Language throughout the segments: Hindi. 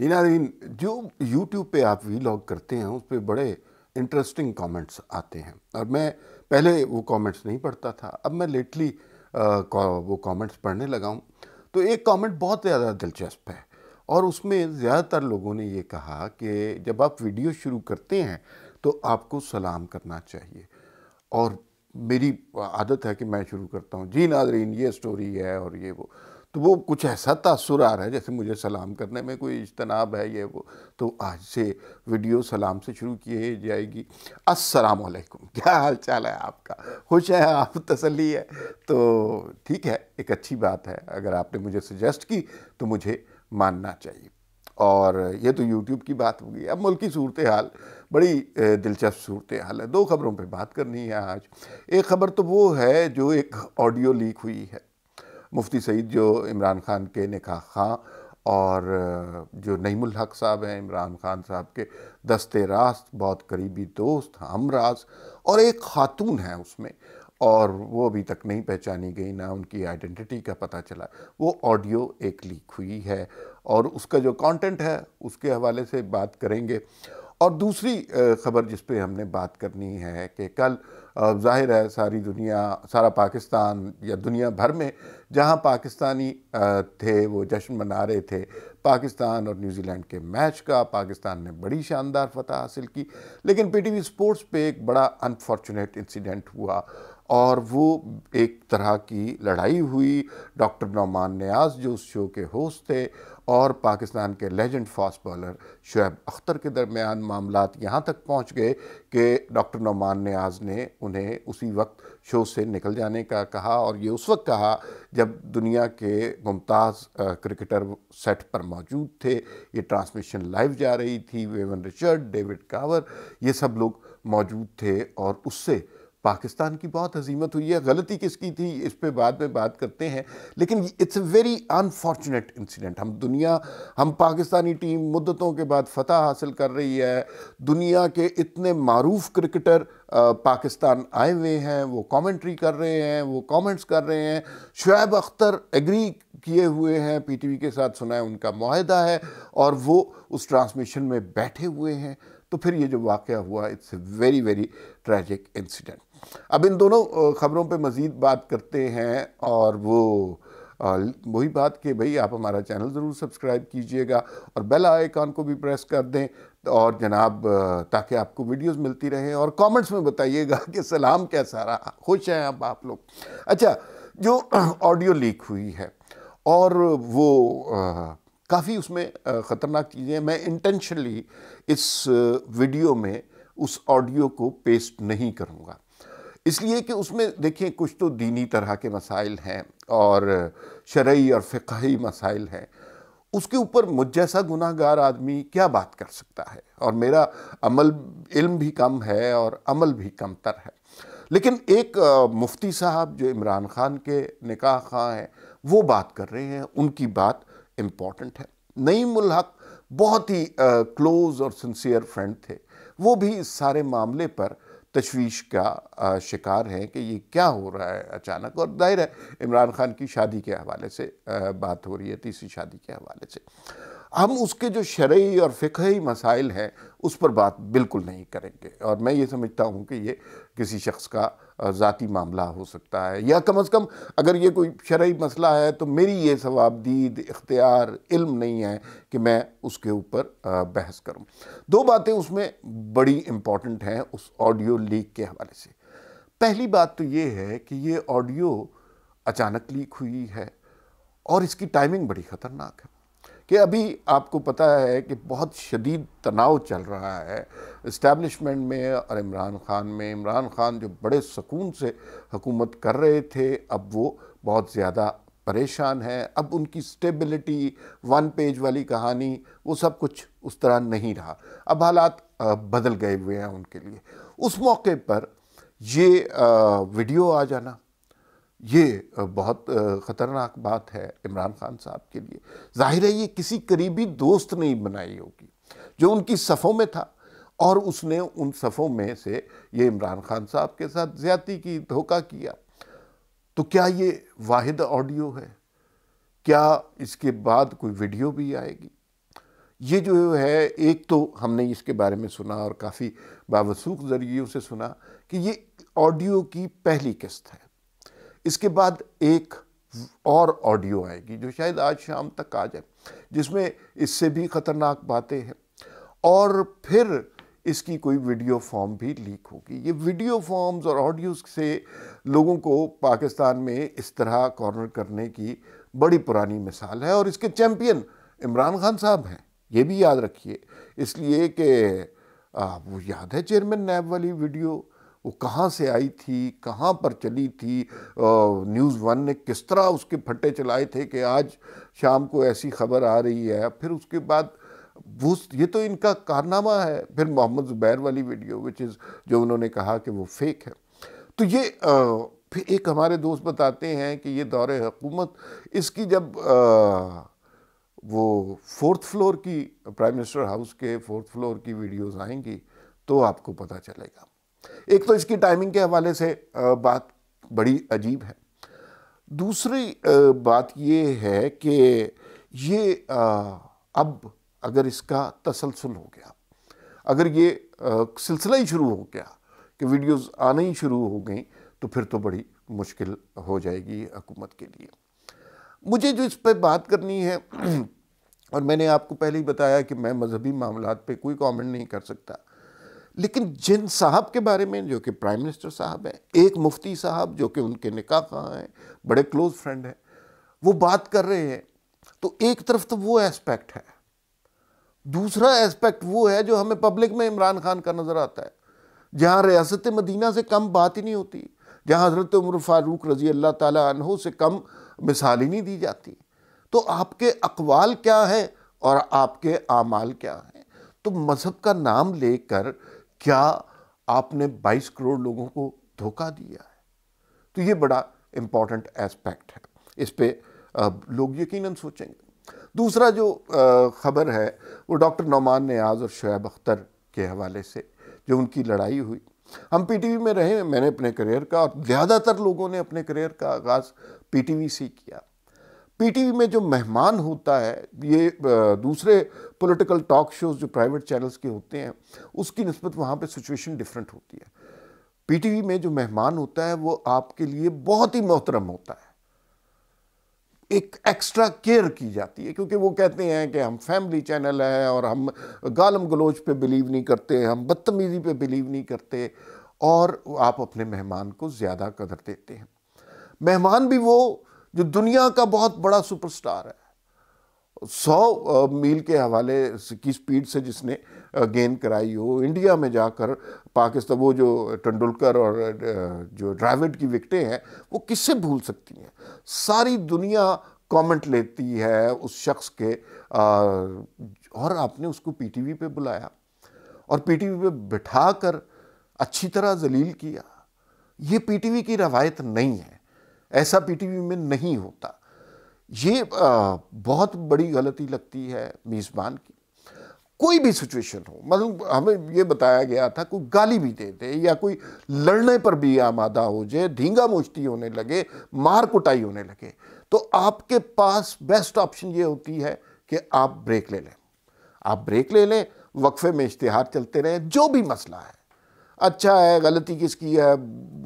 रीना देवी जो यूट्यूब पे आप वीलॉग करते हैं उस पर बड़े इंटरेस्टिंग कमेंट्स आते हैं और मैं पहले वो कमेंट्स नहीं पढ़ता था अब मैं लेटली वो कमेंट्स पढ़ने लगा हूँ तो एक कमेंट बहुत ज़्यादा दिलचस्प है और उसमें ज़्यादातर लोगों ने ये कहा कि जब आप वीडियो शुरू करते हैं तो आपको सलाम करना चाहिए और मेरी आदत है कि मैं शुरू करता हूँ जी नादरीन ये स्टोरी है और ये वो तो वो कुछ ऐसा तासुर आ रहा है जैसे मुझे सलाम करने में कोई इजतनाब है ये वो तो आज से वीडियो सलाम से शुरू की जाएगी अस्सलाम वालेकुम क्या हाल चाल है आपका खुश हैं आप तसल्ली है तो ठीक है एक अच्छी बात है अगर आपने मुझे सजेस्ट की तो मुझे मानना चाहिए और ये तो यूट्यूब की बात हो गई अब मुल्क सूरत हाल बड़ी दिलचस्प सूरत हाल है दो खबरों पर बात करनी है आज एक खबर तो वो है जो एक ऑडियो लीक हुई है मुफ्ती सईद जो इमरान खान के निका खां और जो नईमुल हक साहब हैं इमरान खान साहब के दस्ते रास्त बहुत करीबी दोस्त हम और एक खातून है उसमें और वो अभी तक नहीं पहचानी गई ना उनकी आइडेंटिटी का पता चला वो ऑडियो एक लीक हुई है और उसका जो कंटेंट है उसके हवाले से बात करेंगे और दूसरी ख़बर जिस पे हमने बात करनी है कि कल जाहिर है सारी दुनिया सारा पाकिस्तान या दुनिया भर में जहाँ पाकिस्तानी थे वो जश्न मना रहे थे पाकिस्तान और न्यूजीलैंड के मैच का पाकिस्तान ने बड़ी शानदार फतह हासिल की लेकिन पीटीवी स्पोर्ट्स पे एक बड़ा अनफॉर्चुनेट इंसिडेंट हुआ और वो एक तरह की लड़ाई हुई डॉक्टर नौमान न्याज जो उस शो के होस्ट थे और पाकिस्तान के legend fast bowler Shoaib Akhtar के दरमियान मामला यहाँ तक पहुँच गए कि डॉक्टर नौमान न्याज ने उन्हें उसी वक्त शो से निकल जाने का कहा और ये उस वक्त कहा जब दुनिया के मुमताज़ क्रिकेटर सेट पर मौजूद थे ये ट्रांसमिशन लाइव जा रही थी वेवन रिचर्ड डेविड कावर ये सब लोग मौजूद थे और उससे पाकिस्तान की बहुत हजीमत हुई है गलती किसकी थी इस पर बाद में बात करते हैं लेकिन it's a very unfortunate incident हम दुनिया हम पाकिस्तानी टीम मुद्दतों के बाद फतह हासिल कर रही है दुनिया के इतने मरूफ क्रिकेटर पाकिस्तान आए हुए हैं वो कमेंट्री कर रहे हैं वो कमेंट्स कर रहे हैं शुएब अख्तर एग्री किए हुए हैं पीटीवी के साथ सुना है उनका माहदा है और वो उस ट्रांसमिशन में बैठे हुए हैं तो फिर ये जो वाक़ हुआ it's a very very tragic incident अब इन दोनों ख़बरों पे मज़ीद बात करते हैं और वो वही बात कि भाई आप हमारा चैनल ज़रूर सब्सक्राइब कीजिएगा और बेल आइकॉन को भी प्रेस कर दें और जनाब ताकि आपको वीडियोस मिलती रहे और कमेंट्स में बताइएगा कि सलाम कैसा रहा खुश हैं अब आप लोग अच्छा जो ऑडियो लीक हुई है और वो काफ़ी उसमें ख़तरनाक चीज़ें मैं इंटेंशनली इस वीडियो में उस ऑडियो को पेस्ट नहीं करूँगा इसलिए कि उसमें देखिए कुछ तो दीनी तरह के मसाइल हैं और शरय और फ़िकही मसाइल हैं उसके ऊपर मुझ जैसा गुनाहगार आदमी क्या बात कर सकता है और मेरा अमल इल्म भी कम है और अमल भी कमतर है लेकिन एक मुफ्ती साहब जो इमरान ख़ान के निकाह खां हैं वो बात कर रहे हैं उनकी बात इम्पॉर्टेंट है नई हक बहुत ही क्लोज़ और सिंसियर फ्रेंड थे वो भी इस सारे मामले पर तशवीश का शिकार हैं कि ये क्या हो रहा है अचानक और जाहिर है इमरान खान की शादी के हवाले से बात हो रही है तीसरी शादी के हवाले से हम उसके जो शरयी और फ़िकही मसाइल हैं उस पर बात बिल्कुल नहीं करेंगे और मैं ये समझता हूँ कि ये किसी शख्स का ज़ाती मामला हो सकता है या कम अज़ कम अगर ये कोई शर्य मसला है तो मेरी ये सवाबदीद इख्तियार इल्म नहीं है कि मैं उसके ऊपर बहस करूँ दो बातें उसमें बड़ी इम्पॉर्टेंट हैं उस ऑडियो लीक के हवाले से पहली बात तो ये है कि ये ऑडियो अचानक लीक हुई है और इसकी टाइमिंग बड़ी ख़तरनाक है कि अभी आपको पता है कि बहुत शदीद तनाव चल रहा है इस्टेबलिशमेंट में और इमरान ख़ान में इमरान ख़ान जो बड़े सुकून से हुकूमत कर रहे थे अब वो बहुत ज़्यादा परेशान हैं अब उनकी स्टेबिलिटी वन पेज वाली कहानी वो सब कुछ उस तरह नहीं रहा अब हालात बदल गए हुए हैं उनके लिए उस मौके पर ये वीडियो आ जाना ये बहुत ख़तरनाक बात है इमरान खान साहब के लिए जाहिर है ये किसी करीबी दोस्त ने ही बनाई होगी जो उनकी सफ़ों में था और उसने उन सफ़ों में से ये इमरान खान साहब के साथ ज़्यादती की धोखा किया तो क्या ये वाहिद ऑडियो है क्या इसके बाद कोई वीडियो भी आएगी ये जो है एक तो हमने इसके बारे में सुना और काफ़ी बावसूख ज़रिए से सुना कि ये ऑडियो की पहली किस्त है इसके बाद एक और ऑडियो आएगी जो शायद आज शाम तक आ जाए जिसमें इससे भी ख़तरनाक बातें हैं और फिर इसकी कोई वीडियो फॉर्म भी लीक होगी ये वीडियो फॉर्म्स और ऑडियो से लोगों को पाकिस्तान में इस तरह कॉर्नर करने की बड़ी पुरानी मिसाल है और इसके चैम्पियन इमरान खान साहब हैं ये भी याद रखिए इसलिए कि वो याद है चेयरमैन नैब वाली वीडियो वो कहाँ से आई थी कहाँ पर चली थी न्यूज़ वन ने किस तरह उसके फट्टे चलाए थे कि आज शाम को ऐसी खबर आ रही है फिर उसके बाद वो ये तो इनका कारनामा है फिर मोहम्मद ज़ुबैर वाली वीडियो विच इज़ जो उन्होंने कहा कि वो फेक है तो ये फिर एक हमारे दोस्त बताते हैं कि ये दौर हकूमत इसकी जब आ, वो फोर्थ फ्लोर की प्राइम मिनिस्टर हाउस के फोर्थ फ्लोर की वीडियोस आएंगी तो आपको पता चलेगा एक तो इसकी टाइमिंग के हवाले से बात बड़ी अजीब है दूसरी बात ये है कि ये अब अगर इसका तसलसल हो गया अगर ये सिलसिला ही शुरू हो गया कि वीडियोस आने ही शुरू हो गई तो फिर तो बड़ी मुश्किल हो जाएगी हुकूमत के लिए मुझे जो इस पर बात करनी है और मैंने आपको पहले ही बताया कि मैं मजहबी मामला पे कोई कमेंट नहीं कर सकता लेकिन जिन साहब के बारे में जो कि प्राइम मिनिस्टर साहब हैं एक मुफ्ती साहब जो कि उनके निका कहाँ हैं बड़े क्लोज फ्रेंड हैं वो बात कर रहे हैं तो एक तरफ तो वो एस्पेक्ट है दूसरा एस्पेक्ट वो है जो हमें पब्लिक में इमरान खान का नज़र आता है जहाँ रियासत मदीना से कम बात ही नहीं होती जहाँ हज़रत उम्र फ़ारूक रज़ी अल्लाह तहु से कम मिसाल ही नहीं दी जाती तो आपके अकवाल क्या हैं और आपके आमाल क्या हैं तो मज़हब का नाम लेकर क्या आपने 22 करोड़ लोगों को धोखा दिया है तो ये बड़ा इम्पॉर्टेंट एस्पेक्ट है इस पर लोग यकीनन सोचेंगे दूसरा जो ख़बर है वो डॉक्टर नौमान न्याज और शुएब अख्तर के हवाले से जो उनकी लड़ाई हुई हम पीटीवी में रहे मैंने अपने करियर का और ज़्यादातर लोगों ने अपने करियर का आगाज़ पीटीवी से किया पीटीवी में जो मेहमान होता है ये दूसरे पॉलिटिकल टॉक शोज जो प्राइवेट चैनल्स के होते हैं उसकी नस्बत वहाँ पे सिचुएशन डिफरेंट होती है पीटीवी में जो मेहमान होता है वो आपके लिए बहुत ही मोहतरम होता है एक एक्स्ट्रा केयर की जाती है क्योंकि वो कहते हैं कि हम फैमिली चैनल हैं और हम गालम गलोच पे बिलीव नहीं करते हम बदतमीज़ी पे बिलीव नहीं करते और आप अपने मेहमान को ज़्यादा कदर देते हैं मेहमान भी वो जो दुनिया का बहुत बड़ा सुपरस्टार है सौ मील के हवाले की स्पीड से जिसने गेन कराई हो इंडिया में जाकर पाकिस्तान वो जो टंडुलकर और जो ड्राविड की विकटें हैं वो किससे भूल सकती हैं सारी दुनिया कमेंट लेती है उस शख्स के और आपने उसको पीटीवी पे बुलाया और पीटीवी पे बिठा कर अच्छी तरह जलील किया ये पीटीवी की रवायत नहीं है ऐसा पीटीवी में नहीं होता ये आ, बहुत बड़ी गलती लगती है मेज़बान की कोई भी सिचुएशन हो मतलब हमें ये बताया गया था कोई गाली भी दे दे या कोई लड़ने पर भी आमादा हो जाए ढींगा मुश्ती होने लगे मार कुटाई होने लगे तो आपके पास बेस्ट ऑप्शन ये होती है कि आप ब्रेक ले लें आप ब्रेक ले लें वक्फे में इश्तहार चलते रहें जो भी मसला है अच्छा है गलती किसकी है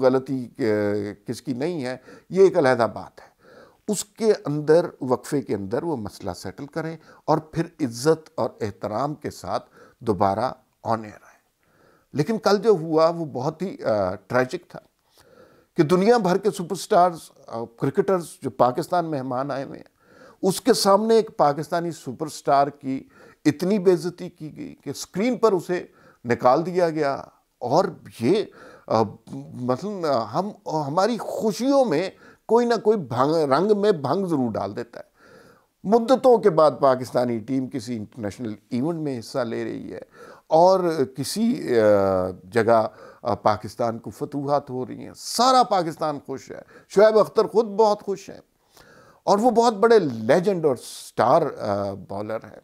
गलती किसकी नहीं है ये एक अलहदा बात है उसके अंदर वक्फे के अंदर वो मसला सेटल करें और फिर इज्जत और एहतराम के साथ दोबारा ऑन एयर आए लेकिन कल जो हुआ वो बहुत ही ट्रैजिक था कि दुनिया भर के सुपरस्टार्स क्रिकेटर्स जो पाकिस्तान मेहमान आए हुए हैं उसके सामने एक पाकिस्तानी सुपरस्टार की इतनी बेज़ती की गई कि स्क्रीन पर उसे निकाल दिया गया और ये मतलब हम हमारी खुशियों में कोई ना कोई भंग रंग में भंग ज़रूर डाल देता है मुद्दतों के बाद पाकिस्तानी टीम किसी इंटरनेशनल इवेंट में हिस्सा ले रही है और किसी जगह पाकिस्तान को फतूहत हो रही हैं सारा पाकिस्तान खुश है शुएब अख्तर ख़ुद बहुत खुश हैं और वो बहुत बड़े लेजेंड और स्टार बॉलर हैं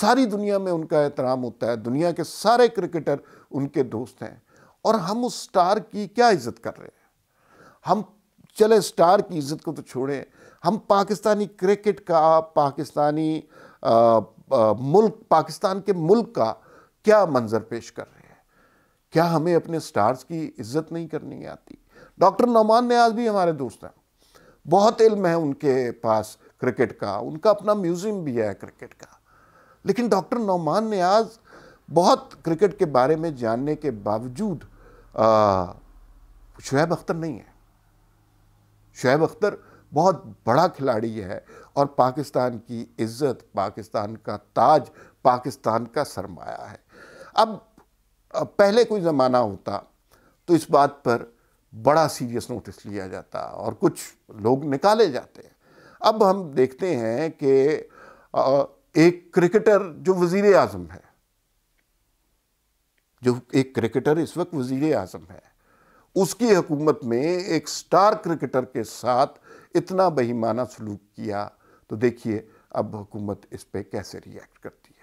सारी दुनिया में उनका एहतराम होता है दुनिया के सारे क्रिकेटर उनके दोस्त हैं और हम उस स्टार की क्या इज्जत कर रहे हैं हम चले स्टार की इज्जत को तो छोड़ें हम पाकिस्तानी क्रिकेट का पाकिस्तानी आ, आ, मुल्क पाकिस्तान के मुल्क का क्या मंजर पेश कर रहे हैं क्या हमें अपने स्टार्स की इज्जत नहीं करनी आती डॉक्टर नौमान आज भी हमारे दोस्त हैं बहुत इल्म है उनके पास क्रिकेट का उनका अपना म्यूज़ियम भी है क्रिकेट का लेकिन डॉक्टर नौमान आज बहुत क्रिकेट के बारे में जानने के बावजूद शुएब अख्तर नहीं है शुएब अख्तर बहुत बड़ा खिलाड़ी है और पाकिस्तान की इज्जत पाकिस्तान का ताज पाकिस्तान का सरमाया है अब पहले कोई ज़माना होता तो इस बात पर बड़ा सीरियस नोटिस लिया जाता और कुछ लोग निकाले जाते हैं अब हम देखते हैं कि एक क्रिकेटर जो वज़ी अजम है जो एक क्रिकेटर इस वक्त वजीर आजम है उसकी हकूमत में एक स्टार क्रिकेटर के साथ इतना बहिमाना सलूक किया तो देखिए अब हुकूमत इस पर कैसे रिएक्ट करती है